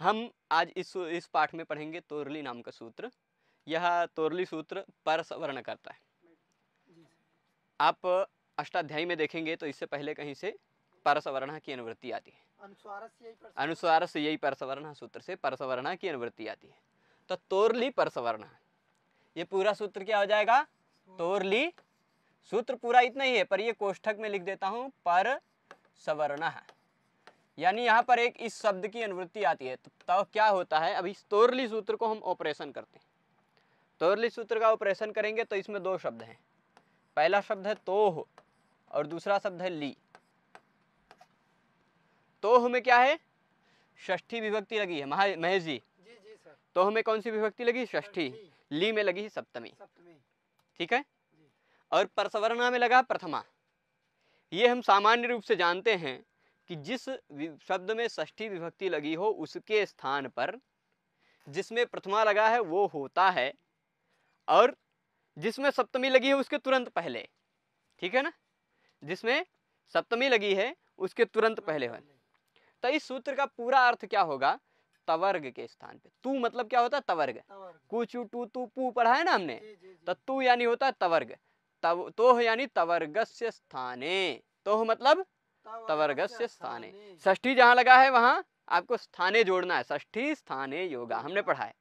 हम आज इस इस पाठ में पढ़ेंगे तोरली नाम का सूत्र यह तोरली सूत्र पर सवर्ण करता है आप अष्टाध्यायी में देखेंगे तो इससे पहले कहीं से परसवर्ण की अनुवृत्ति आती है अनुस्वार से यही परसवर्ण सूत्र से परसवर्ण की अनुवृत्ति आती है तो तोरली परसवर्ण ये पूरा सूत्र क्या हो जाएगा तोरली सूत्र पूरा इतना ही है पर ये कोष्ठक में लिख देता हूँ पर सवर्ण यानी यहाँ पर एक इस शब्द की अनुवृत्ति आती है तो, तो क्या होता है अभी तोरली सूत्र को हम ऑपरेशन करते हैं तोरली सूत्र का ऑपरेशन करेंगे तो इसमें दो शब्द हैं पहला शब्द है तोह और दूसरा शब्द है ली तोह में क्या है षष्ठी विभक्ति लगी है महेश जी तोह में कौन सी विभक्ति लगी षष्ठी ली में लगी सप्तमी ठीक है और परसवर्णा में लगा प्रथमा ये हम सामान्य रूप से जानते हैं कि जिस शब्द में षष्ठी विभक्ति लगी हो उसके स्थान पर जिसमें प्रथमा लगा है वो होता है और जिसमें सप्तमी लगी है उसके तुरंत पहले ठीक है ना जिसमें सप्तमी लगी है उसके तुरंत पहले हो तो इस सूत्र का पूरा अर्थ क्या होगा तवर्ग के स्थान पे तू मतलब क्या होता है तवर्ग कुचू टू तू पू पढ़ा है ना हमने तो तू यानी होता है तवर्ग तव तोह यानी तवर्गस्य स्थाने तोह मतलब से स्थाने ष्ठी जहाँ लगा है वहाँ आपको स्थाने जोड़ना है ष्ठी स्थाने योगा हमने पढ़ा है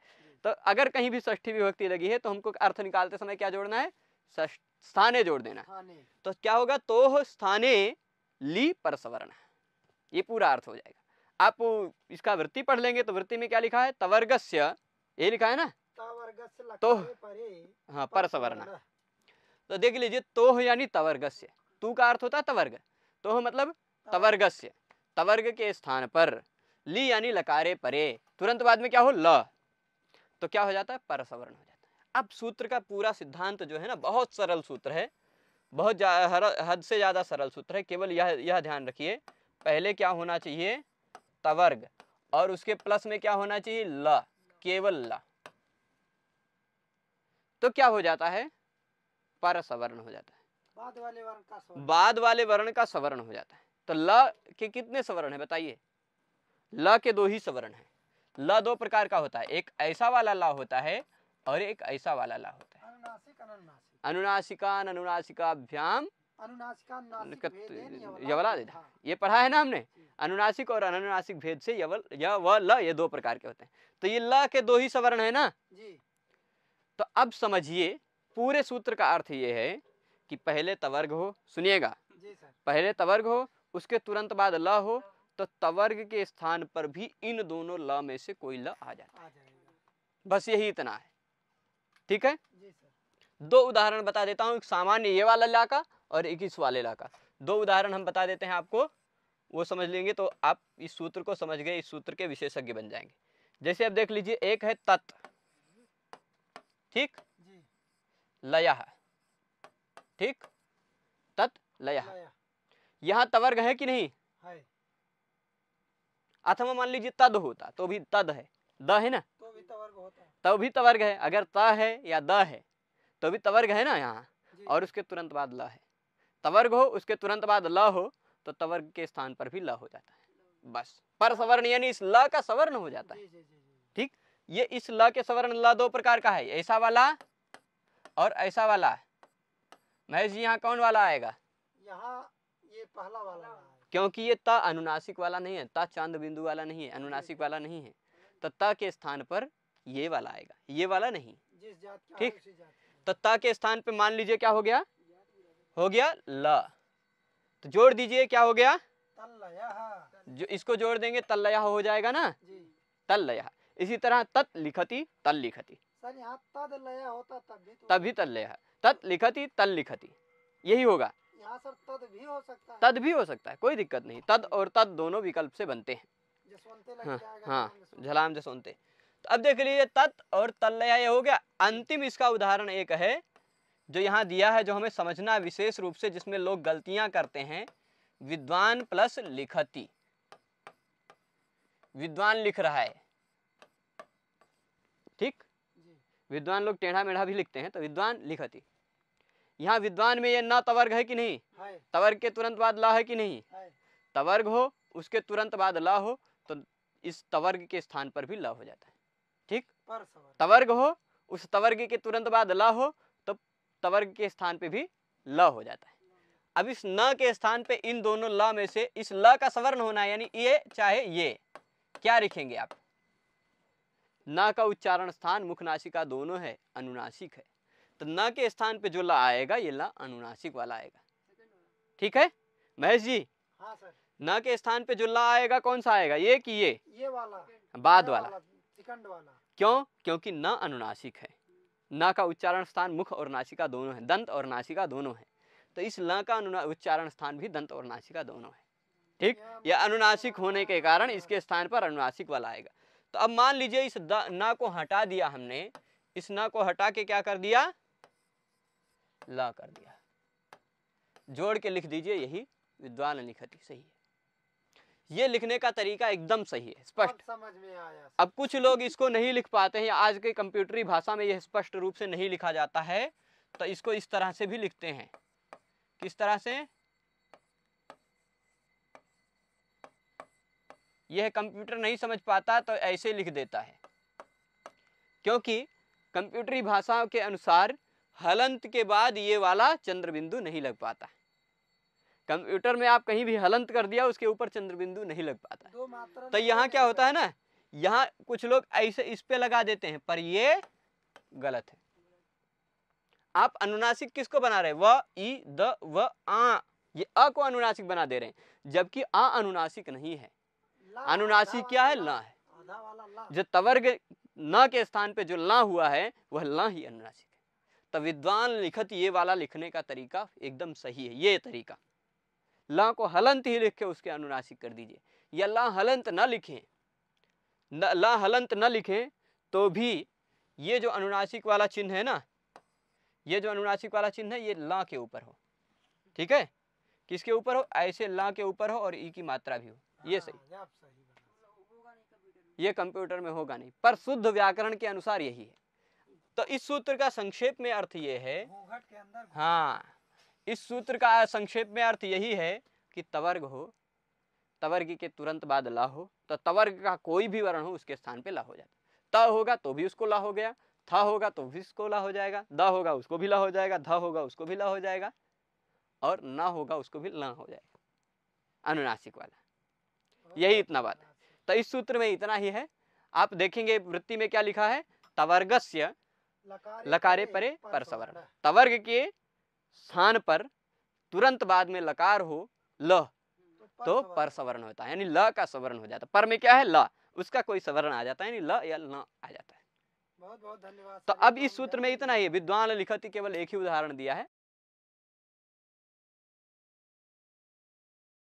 तो अगर कहीं भी ष्ठी विभक्ति लगी है तो हमको अर्थ निकालते समय क्या जोड़ना है स्थाने जोड़ देना तो क्या होगा तो स्थाने ली परसवर्ण ये पूरा अर्थ हो जाएगा आप इसका वृत्ति पढ़ लेंगे तो वृत्ति में क्या लिखा है तवर्गस्य ये लिखा है ना तो हाँ परसवर्ण तो देख लीजिए तोह यानी तवर्गस्य तू का अर्थ होता है तवर्ग तोह मतलब तवर्ग से तवर्ग के स्थान पर ली यानी लकारे परे तुरंत बाद में क्या हो ल तो क्या हो जाता है परसवर्ण हो जाता है अब सूत्र का पूरा सिद्धांत जो है ना बहुत सरल सूत्र है बहुत हद से ज़्यादा सरल सूत्र है केवल यह यह ध्यान रखिए पहले क्या होना चाहिए तवर्ग और उसके प्लस में क्या होना चाहिए ल केवल ल तो क्या हो जाता है परसवर्ण हो जाता है बाद वाले वर्ण का सवर्ण हो जाता है तो ल के कितने सवर्ण है बताइए ल के दो ही सवर्ण है ल दो प्रकार का होता है एक ऐसा वाला ला होता है और एक ऐसा वाला ला होता है अनुनासिका अनुनासिकाभ्याम यवला देता हाँ। ये पढ़ा है ना हमने अनुनासिक और अनुनासिक भेद से यवल या व ल ये दो प्रकार के होते हैं तो ये ल के दो ही सवर्ण है ना जी तो अब समझिए पूरे सूत्र का अर्थ ये है कि पहले तवर्ग हो सुनिएगा पहले तवर्ग हो उसके तुरंत बाद ल हो तो तवर्ग के स्थान पर भी इन दोनों ल में से कोई ल आ जाता है बस यही इतना है ठीक है दो उदाहरण बता देता हूँ एक सामान्य ये वाला ला का और एक इस वाले ला का दो उदाहरण हम बता देते हैं आपको वो समझ लेंगे तो आप इस सूत्र को समझ गए इस सूत्र के विशेषज्ञ बन जाएंगे जैसे आप देख लीजिए एक है तत् ठीक लया ठीक तत् लया यहाँ तवर्ग है कि नहीं है अथवा मान लीजिए तद होता तो भी तद है द है ना तो भी तवर्ग होता है तो भी तवर्ग है अगर त है या द है तो भी तवर्ग है ना यहाँ और उसके तुरंत बाद ल है तवर्ग हो उसके तुरंत बाद ल हो तो तवर्ग के स्थान पर भी ल हो जाता है बस पर सवर्ण यानी इस ल का सवर्ण हो जाता है ठीक ये इस ल के सवर्ण ल दो प्रकार का है ऐसा वाला और ऐसा वाला महेश जी यहाँ कौन वाला आएगा यहाँ पहला वाला क्योंकि ये त अनुनासिक वाला नहीं है ता चांद बिंदु वाला नहीं है अनुनासिक वाला नहीं है तो त के स्थान पर ये वाला आएगा ये वाला नहीं ठीक तो त के स्थान पर मान लीजिए क्या हो गया हो गया ल तो जोड़ दीजिए क्या हो गया जो इसको जोड़ देंगे तल्लया हो जाएगा ना तल्लया इसी तरह तत् लिखती तल लिखती तभी तल्लया तत् लिखती तल लिखती यही होगा सर तद भी हो सकता है तद भी हो सकता है कोई दिक्कत नहीं तद और तद दोनों विकल्प से बनते हैं हाँ झलाम हाँ झलाम जसवंते तो अब देख लीजिए तत् और तल्लया ये हो गया अंतिम इसका उदाहरण एक है जो यहाँ दिया है जो हमें समझना विशेष रूप से जिसमें लोग गलतियां करते हैं विद्वान प्लस लिखती विद्वान लिख रहा है ठीक विद्वान लोग टेढ़ा मेढ़ा भी लिखते हैं तो विद्वान लिखती यहाँ विद्वान में यह ना तवर्ग है कि नहीं तवर्ग के तुरंत बाद ला है कि नहीं तवर्ग हो उसके तुरंत बाद ला हो तो इस तवर्ग के स्थान पर भी ला हो जाता है ठीक तवर्ग हो उस तवर्ग के तुरंत बाद ला हो तो तवर्ग के स्थान पर भी ल हो जाता है अब इस न के स्थान पे इन दोनों ल में से इस ल का सवर्ण होना है यानी ये चाहे ये क्या लिखेंगे आप ना का उच्चारण स्थान मुखनाशिका दोनों है अनुनासिक है तो न के स्थान पे जो ला आएगा ये ला अनुनासिक वाला आएगा ठीक है महेश जी हाँ सर न के स्थान पे जो ला आएगा कौन सा आएगा ये कि ये ये वाला बाद वाला क्यों क्योंकि न अनुनासिक है न का उच्चारण स्थान मुख और नासिका दोनों है दंत और नासिका दोनों है तो इस ल का उच्चारण स्थान भी दंत और नासिका दोनों है ठीक यह अनुनासिक होने के कारण इसके स्थान पर अनुनासिक वाला आएगा तो अब मान लीजिए इस न को हटा दिया हमने इस न को हटा के क्या कर दिया ला कर दिया जोड़ के लिख दीजिए यही विद्वान लिखती सही है ये लिखने का तरीका एकदम सही है स्पष्ट समझ में आया अब कुछ लोग इसको नहीं लिख पाते हैं आज के कंप्यूटरी भाषा में यह स्पष्ट रूप से नहीं लिखा जाता है तो इसको इस तरह से भी लिखते हैं किस तरह से यह कंप्यूटर नहीं समझ पाता तो ऐसे लिख देता है क्योंकि कंप्यूटरी भाषाओं के अनुसार हलंत के बाद ये वाला चंद्र बिंदु नहीं लग पाता कंप्यूटर में आप कहीं भी हलंत कर दिया उसके ऊपर चंद्र बिंदु नहीं लग पाता तो यहाँ क्या होता है ना यहाँ कुछ लोग ऐसे इस पे लगा देते हैं पर ये गलत है आप अनुनासिक किसको बना रहे व ई द व आ ये अ को अनुनासिक बना दे रहे हैं जबकि अ अनुनासिक नहीं है अनुनासिक क्या है ला है जो तवर्ग न के स्थान पे जो ला हुआ है वह ला ही अनुनासिक तो विद्वान लिखत ये वाला लिखने का तरीका एकदम सही है ये तरीका ला को हलंत ही लिख के उसके अनुनासिक कर दीजिए या ला हलंत ना लिखें न ला हलंत न लिखें तो भी ये जो अनुनासिक वाला चिन्ह है ना ये जो अनुनासिक वाला चिन्ह है ये ला के ऊपर हो ठीक है किसके ऊपर हो ऐसे ला के ऊपर हो और ई की मात्रा भी हो ये सही हाँ, ये कंप्यूटर में होगा नहीं पर शुद्ध व्याकरण के अनुसार यही है तो इस सूत्र का संक्षेप में अर्थ ये है हाँ इस सूत्र का संक्षेप में अर्थ यही है कि तवर्ग हो तवर्ग के तुरंत बाद ला हो तो तवर्ग का कोई भी वर्ण हो उसके स्थान पे ला हो जाता त होगा तो भी उसको ला हो गया थ होगा तो भी उसको ला हो जाएगा द होगा उसको भी ला हो जाएगा ध होगा उसको भी ला हो जाएगा और न होगा उसको भी ला हो जाएगा अनुनासिक वाला यही इतना बात है तो इस सूत्र में इतना ही है आप देखेंगे वृत्ति में क्या लिखा है तवर्गस्य लकारे परे पर सवर्ण तवर्ग के स्थान पर तुरंत बाद में लकार हो ल तो, तो पर सवर्ण होता है यानी ल का सवर्ण हो जाता है पर में क्या है ल उसका कोई सवर्ण आ जाता है यानी ल या न आ जाता है बहुत बहुत धन्यवाद तो अब इस सूत्र में इतना ही विद्वान लिखती केवल एक ही उदाहरण दिया है